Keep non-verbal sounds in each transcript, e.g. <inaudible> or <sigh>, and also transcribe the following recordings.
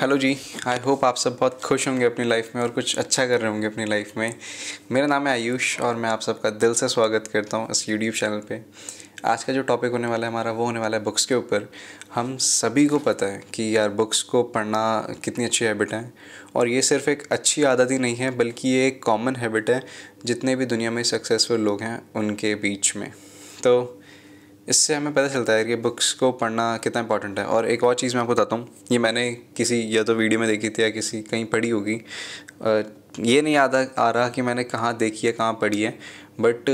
hello ji I hope आप सब बहुत खुश होंगे अपनी लाइफ में और कुछ अच्छा कर रहे होंगे अपनी लाइफ में मेरा नाम है आयुष और मैं आप सबका दिल से स्वागत करता हूँ इस यूट्यूब चैनल पे आज का जो टॉपिक होने वाला है हमारा वो होने वाला है बुक्स के ऊपर हम सभी को पता है कि यार बुक्स को पढ़ना कितनी अच्छी हैबिट है और ये सिर्फ एक अच्छी आदत ही नहीं है बल्कि ये एक कॉमन हैबिट है जितने भी दुनिया में सक्सेसफुल लोग हैं उनके बीच में तो इससे हमें पता चलता है कि बुक्स को पढ़ना कितना इंपॉर्टेंट है और एक और चीज़ मैं आपको बताता हूँ ये मैंने किसी या तो वीडियो में देखी थी या किसी कहीं पढ़ी होगी ये नहीं याद आ रहा कि मैंने कहाँ देखी है कहाँ पढ़ी है बट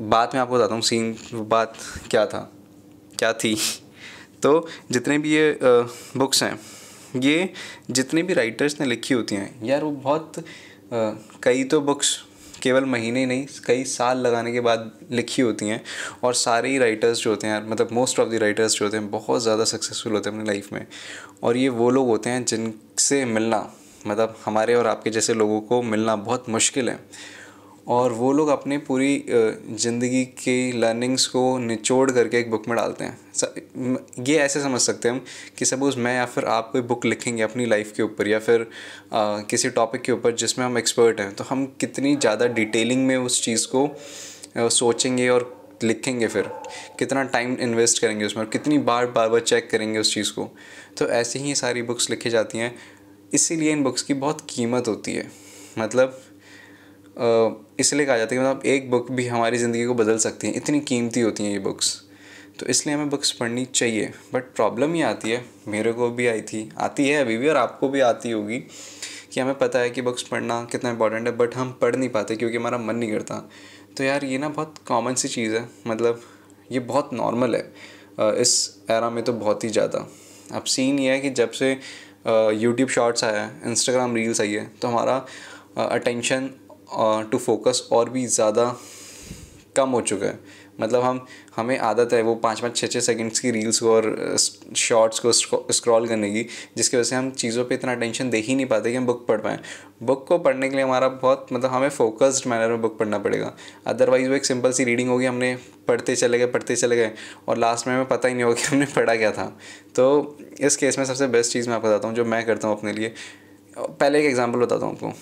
बात मैं आपको बताता हूँ सीन बात क्या था क्या थी <laughs> तो जितने भी ये बुक्स हैं ये जितने भी राइटर्स ने लिखी होती हैं यार वो बहुत कई तो बुक्स केवल महीने नहीं कई साल लगाने के बाद लिखी होती हैं और सारे ही राइटर्स जो होते हैं मतलब मोस्ट ऑफ द राइटर्स जो होते हैं बहुत ज़्यादा सक्सेसफुल होते हैं अपनी लाइफ में और ये वो लोग होते हैं जिनसे मिलना मतलब हमारे और आपके जैसे लोगों को मिलना बहुत मुश्किल है और वो लोग अपनी पूरी ज़िंदगी की लर्निंग्स को निचोड़ करके एक बुक में डालते हैं ये ऐसे समझ सकते हैं हम कि सपोज़ मैं या फिर आप कोई बुक लिखेंगे अपनी लाइफ के ऊपर या फिर आ, किसी टॉपिक के ऊपर जिसमें हम एक्सपर्ट हैं तो हम कितनी ज़्यादा डिटेलिंग में उस चीज़ को सोचेंगे और लिखेंगे फिर कितना टाइम इन्वेस्ट करेंगे उसमें कितनी बार बार बार चेक करेंगे उस चीज़ को तो ऐसे ही सारी बुक्स लिखी जाती हैं इसीलिए इन बुक्स की बहुत कीमत होती है मतलब आ, इसलिए कहा जाता है कि मतलब एक बुक भी हमारी ज़िंदगी को बदल सकती है इतनी कीमती होती हैं ये बुक्स तो इसलिए हमें बुक्स पढ़नी चाहिए बट प्रॉब्लम ये आती है मेरे को भी आई थी आती है अभी भी और आपको भी आती होगी कि हमें पता है कि बुक्स पढ़ना कितना इंपॉर्टेंट है बट हम पढ़ नहीं पाते क्योंकि हमारा मन नहीं करता तो यार ये ना बहुत कॉमन सी चीज़ है मतलब ये बहुत नॉर्मल है इस एरा में तो बहुत ही ज़्यादा अब सीन ये है कि जब से यूट्यूब शॉर्ट्स आया है इंस्टाग्राम रील्स आई है तो हमारा अटेंशन टू फोकस और भी ज़्यादा कम हो चुका है मतलब हम हमें आदत है वो पाँच पाँच छः छः सेकंड्स की रील्स को और शॉर्ट्स को स्क्रॉल करने की जिसकी वजह से हम चीज़ों पे इतना टेंशन दे ही नहीं पाते कि हम बुक पढ़ पाएँ बुक को पढ़ने के लिए हमारा बहुत मतलब हमें फोकस्ड मैनर में बुक पढ़ना पड़ेगा अदरवाइज़ वो एक सिंपल सी रीडिंग होगी हमने पढ़ते चले गए पढ़ते चले गए और लास्ट में हमें पता ही नहीं होगा कि हमने पढ़ा क्या था तो इस केस में सबसे बेस्ट चीज़ मैं आपको बताता हूँ जो मैं करता हूँ अपने लिए पहले एक एग्जाम्पल बताता हूँ आपको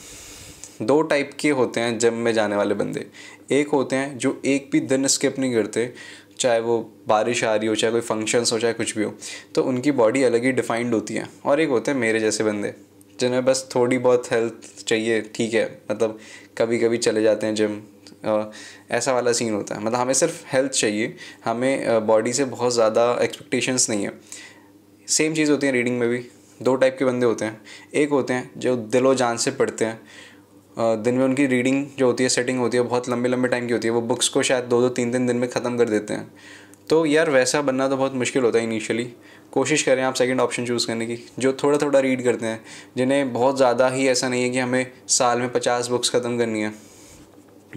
दो टाइप के होते हैं जिम में जाने वाले बंदे एक होते हैं जो एक भी दिन स्किप नहीं करते चाहे वो बारिश आ रही हो चाहे कोई फंक्शंस हो चाहे कुछ भी हो तो उनकी बॉडी अलग ही डिफाइंड होती है और एक होते हैं मेरे जैसे बंदे जिन्हें बस थोड़ी बहुत हेल्थ चाहिए ठीक है मतलब कभी कभी चले जाते हैं जिम ऐसा वाला सीन होता है मतलब हमें सिर्फ हेल्थ चाहिए हमें बॉडी से बहुत ज़्यादा एक्सपेक्टेशंस नहीं है सेम चीज़ होती है रीडिंग में भी दो टाइप के बंदे होते हैं एक होते हैं जो दिलो जान से पढ़ते हैं दिन में उनकी रीडिंग जो होती है सेटिंग होती है बहुत लंबे लंबे टाइम की होती है वो बुक्स को शायद दो दो तीन तीन दिन में ख़त्म कर देते हैं तो यार वैसा बनना तो बहुत मुश्किल होता है इनिशियली कोशिश करें आप सेकंड ऑप्शन चूज़ करने की जो थोड़ा थोड़ा रीड करते हैं जिन्हें बहुत ज़्यादा ही ऐसा नहीं है कि हमें साल में पचास बुक्स ख़त्म करनी है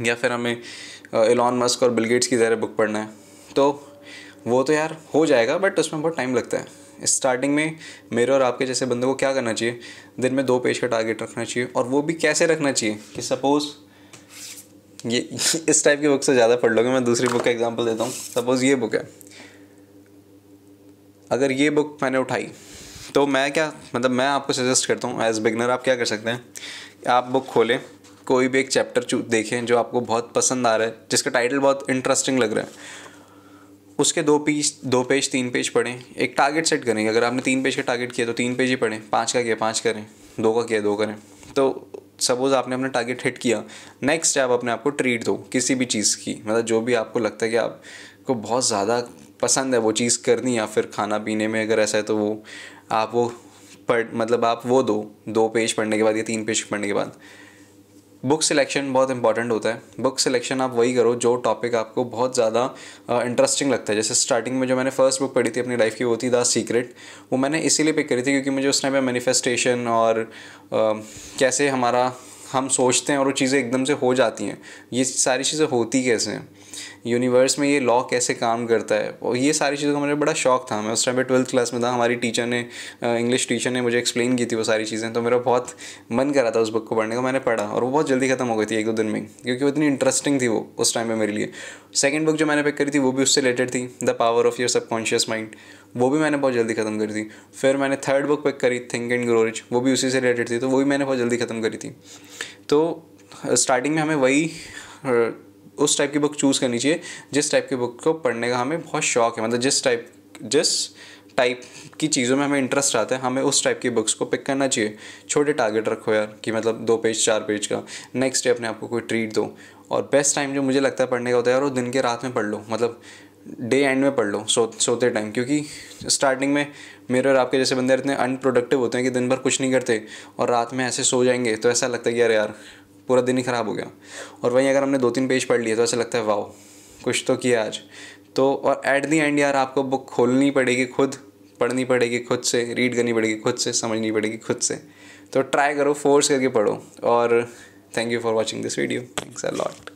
या फिर हमें एलॉन मस्क और बिल गेट्स की ज़रा बुक पढ़ना है तो वो तो यार हो जाएगा बट उसमें बहुत टाइम लगता है स्टार्टिंग में मेरे और आपके जैसे बंदे को क्या करना चाहिए दिन में दो पेज का टारगेट रखना चाहिए और वो भी कैसे रखना चाहिए कि सपोज़ ये <laughs> इस टाइप की बुक से ज़्यादा पढ़ लोगे मैं दूसरी बुक का एग्जाम्पल देता हूँ सपोज़ ये बुक है अगर ये बुक मैंने उठाई तो मैं क्या मतलब मैं आपको सजेस्ट करता हूँ एज बिगनर आप क्या कर सकते हैं आप बुक खोलें कोई भी एक चैप्टर देखें जो आपको बहुत पसंद आ रहा है जिसका टाइटल बहुत इंटरेस्टिंग लग रहा है उसके दो पीस दो पेज तीन पेज पढ़ें एक टारगेट सेट करें अगर आपने तीन पेज का टारगेट किया तो तीन पेज ही पढ़ें पाँच का किया पाँच करें दो का किया दो करें तो सपोज़ आपने अपना टारगेट हिट किया नेक्स्ट आप अपने आपको ट्रीट दो किसी भी चीज़ की मतलब जो भी आपको लगता है कि आपको बहुत ज़्यादा पसंद है वो चीज़ करनी या फिर खाना पीने में अगर ऐसा है तो वो आप वो पढ़ मतलब आप वो दो दो पेज पढ़ने के बाद या तीन पेज पढ़ने के बाद बुक सिलेक्शन बहुत इंपॉर्टेंट होता है बुक सिलेक्शन आप वही करो जो टॉपिक आपको बहुत ज़्यादा इंटरेस्टिंग लगता है जैसे स्टार्टिंग में जो मैंने फर्स्ट बुक पढ़ी थी अपनी लाइफ की वो थी द सीक्रेट वो मैंने इसीलिए पिक करी थी क्योंकि मुझे उस टाइम पर मैनिफेस्टेशन और आ, कैसे हमारा हम सोचते हैं और वो चीज़ें एकदम से हो जाती हैं ये सारी चीज़ें होती कैसे हैं यूनिवर्स में ये लॉ कैसे काम करता है और ये सारी चीज़ों का मुझे बड़ा शौक था मैं उस टाइम पे ट्वेल्थ क्लास में था हमारी टीचर ने इंग्लिश टीचर ने मुझे एक्सप्लेन की थी वो सारी चीज़ें तो मेरा बहुत मन करा था उस बुक को पढ़ने का मैंने पढ़ा और वो बहुत जल्दी ख़त्म हो गई थी एक दो दिन में क्योंकि वो इतनी इंटरेस्टिंग थी वो उस टाइम पर मेरे लिए सेकेंड बुक जो मैंने पिक करी थी वो भी उससे रिलेटेड थी the power of your subconscious mind वो भी मैंने बहुत जल्दी ख़त्म करी थी फिर मैंने थर्ड बुक पिक करी थिंक एंड ग्रो रिच वो भी उसी से रिलेटेड थी तो वो भी मैंने बहुत जल्दी ख़त्म करी थी तो स्टार्टिंग uh, में हमें वही uh, उस टाइप की बुक चूज़ करनी चाहिए जिस टाइप की बुक को पढ़ने का हमें बहुत शौक है मतलब जिस टाइप जिस टाइप की चीज़ों में हमें इंटरेस्ट आता है हमें उस टाइप की बुक्स को पिक करना चाहिए छोटे टारगेट रखो यार कि मतलब दो पेज चार पेज का नेक्स्ट डे अपने आपको कोई ट्रीट दो और बेस्ट टाइम जो मुझे लगता है पढ़ने का होता है यार वो दिन के रात में पढ़ लो मतलब डे एंड में पढ़ लो सो सोते टाइम क्योंकि स्टार्टिंग में मेरे और आपके जैसे बंदे इतने अनप्रोडक्टिव होते हैं कि दिन भर कुछ नहीं करते और रात में ऐसे सो जाएंगे तो ऐसा लगता है कि यार यार पूरा दिन ही ख़राब हो गया और वहीं अगर हमने दो तीन पेज पढ़ लिए तो ऐसा लगता है वाओ कुछ तो किया आज तो और एट दी एंड यार आपको बुक खोलनी पड़ेगी खुद पढ़नी पड़ेगी खुद से रीड करनी पड़ेगी खुद से समझनी पड़ेगी खुद से तो ट्राई करो फोर्स करके पढ़ो और thank you for watching this video thanks a lot